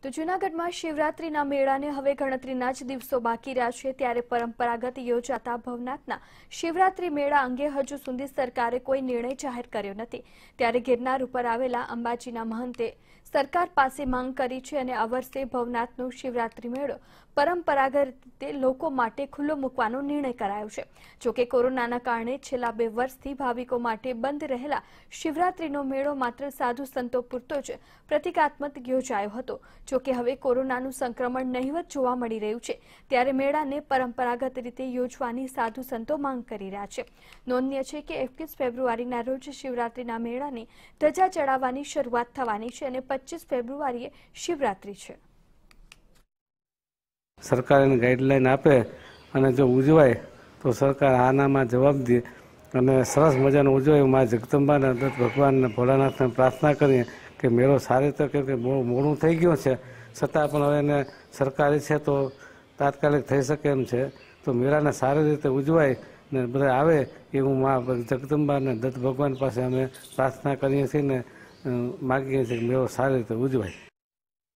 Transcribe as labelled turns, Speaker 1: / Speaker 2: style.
Speaker 1: તો જુનાગઢમાં શિવરાત્રીના મેળાને હવે ગણતરીના જ દિવસો બાકી રહ્યા છે ત્યારે પરંપરાગત યોજાતા ભવનાથના શિવરાત્રી મેળા અંગે હજુ સુધી સરકારે કોઈ નિર્ણય જાહેર કર્યો નથી ત્યારે ગિરનાર ઉપર આવેલા અંબાજીના મહંતે સરકાર પાસે માંગ કરી છે અને આ વર્ષે ભવનાથનો શિવરાત્રી મેળો પરંપરાગત રીતે લોકો માટે ખુલ્લો મૂકવાનો નિર્ણય કરાયો છે જોકે કોરોનાના કારણે છેલ્લા બે વર્ષથી ભાવિકો માટે બંધ રહેલા શિવરાત્રીનો મેળો માત્ર સાધુ સંતો પૂરતો જ પ્રતિકાત્મક યોજાયો હતો જોકે હવે કોરોનાનું સંક્રમણ નહીવત જોવા મળી રહ્યું છે ત્યારે મેળાને પરંપરાગત રીતે યોજવાની સાધુ સંતો માંગ કરી રહ્યા છે નોંધનીય છે કે એકવીસ ફેબ્રુઆરીના રોજ શિવરાત્રીના મેળાને ધજા ચડાવવાની શરૂઆત થવાની છે અને પચીસ ફેબ્રુઆરીએ શિવરાત્રી છે
Speaker 2: સરકાર એને ગાઈડલાઈન આપે અને જો ઉજવાય તો સરકાર આનામાં જવાબ દે અને સરસ મજાનું ઉજવાય મા જગદંબાના દત્ત ભગવાનને ભોળાનાથને પ્રાર્થના કરીએ કે મેળો સારી રીતે કે મોડું થઈ ગયું છે છતાં પણ હવે એને સરકારી છે તો તાત્કાલિક થઈ શકે એમ છે તો મેળાને સારી રીતે ઉજવાય ને બધા આવે એવું મા જગદંબા જગદંબાને દત્ત ભગવાન પાસે અમે પ્રાર્થના કરીએ છીએ ને માગીએ છીએ કે મેળો સારી રીતે ઉજવાય